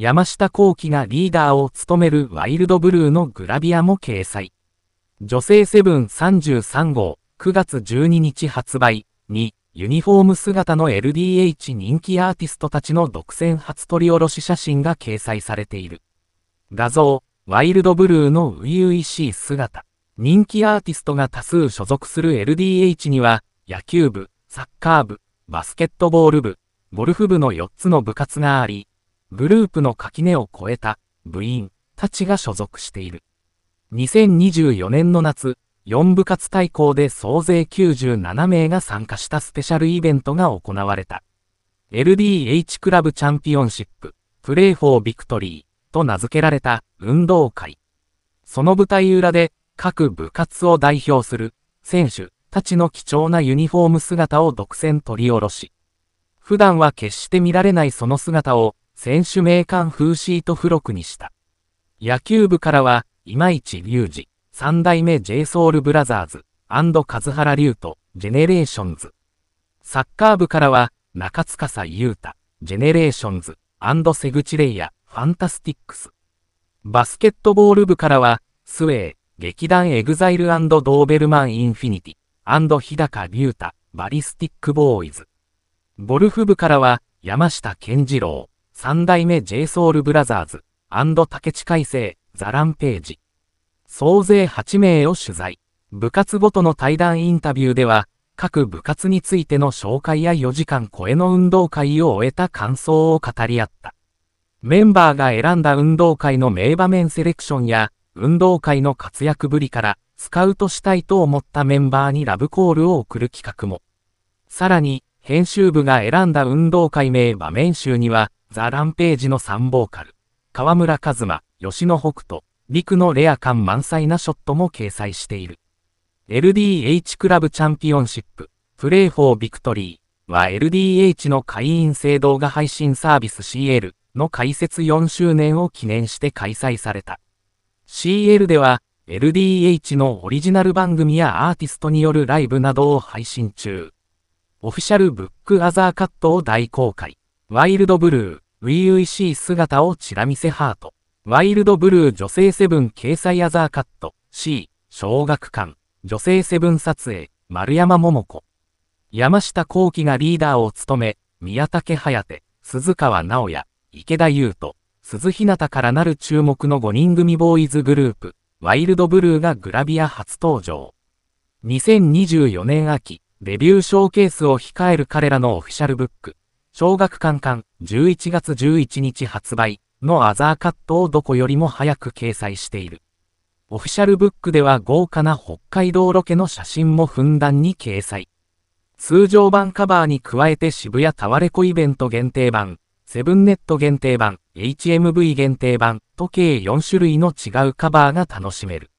山下幸輝がリーダーを務めるワイルドブルーのグラビアも掲載。女性セブン33号、9月12日発売に、ユニフォーム姿の LDH 人気アーティストたちの独占初撮り下ろし写真が掲載されている。画像、ワイルドブルーの初々しい姿。人気アーティストが多数所属する LDH には、野球部、サッカー部、バスケットボール部、ゴルフ部の4つの部活があり、グループの垣根を越えた部員たちが所属している。2024年の夏、4部活対抗で総勢97名が参加したスペシャルイベントが行われた。LDH クラブチャンピオンシップ、プレイフォービクトリーと名付けられた運動会。その舞台裏で各部活を代表する選手たちの貴重なユニフォーム姿を独占取り下ろし、普段は決して見られないその姿を選手名鑑風シート付録にした。野球部からは、今市隆二、三代目 j ソウルブラザーズ、h e r s 数原龍斗、ジェネレーションズ。サッカー部からは、中司優太、ジェネレーションズ、セグチレイヤ、ファンタスティックス。バスケットボール部からは、スウェー、劇団エグザイルドーベルマンインフィニティ、日高竜太、バリスティックボーイズ。ゴルフ部からは、山下健二郎、三代目 JSOULBROTHERS& 竹地海星ザランページ。総勢8名を取材。部活ごとの対談インタビューでは、各部活についての紹介や4時間超えの運動会を終えた感想を語り合った。メンバーが選んだ運動会の名場面セレクションや、運動会の活躍ぶりから、スカウトしたいと思ったメンバーにラブコールを送る企画も。さらに、編集部が選んだ運動会名場面集には、ザ・ランページの3ボーカル、河村和馬、吉野北斗、陸のレア感満載なショットも掲載している。LDH クラブチャンピオンシップ、プレイフォービクトリーは LDH の会員制動画配信サービス CL の開設4周年を記念して開催された。CL では LDH のオリジナル番組やアーティストによるライブなどを配信中。オフィシャルブックアザーカットを大公開。ワイルドブルー、ウィシー姿をチラ見せハート。ワイルドブルー女性セブン掲載アザーカット、C、小学館、女性セブン撮影、丸山桃子。山下幸喜がリーダーを務め、宮武颯、鈴川直也、池田優斗、鈴日向からなる注目の5人組ボーイズグループ、ワイルドブルーがグラビア初登場。2024年秋、デビューショーケースを控える彼らのオフィシャルブック、小学館館11月11日発売のアザーカットをどこよりも早く掲載している。オフィシャルブックでは豪華な北海道ロケの写真もふんだんに掲載。通常版カバーに加えて渋谷タワレコイベント限定版、セブンネット限定版、HMV 限定版と計4種類の違うカバーが楽しめる。